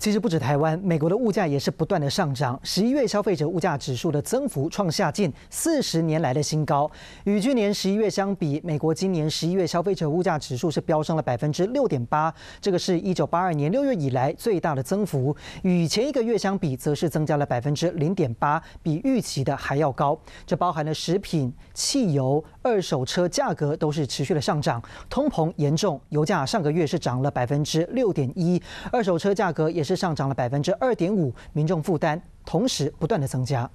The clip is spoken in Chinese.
其实不止台湾，美国的物价也是不断的上涨。十一月消费者物价指数的增幅创下近四十年来的新高。与去年十一月相比，美国今年十一月消费者物价指数是飙升了百分之六点八，这个是一九八二年六月以来最大的增幅。与前一个月相比，则是增加了百分之零点八，比预期的还要高。这包含了食品、汽油、二手车价格都是持续的上涨，通膨严重。油价上个月是涨了百分之六点一，二手车价格也是。是上涨了百分之二点五，民众负担同时不断的增加。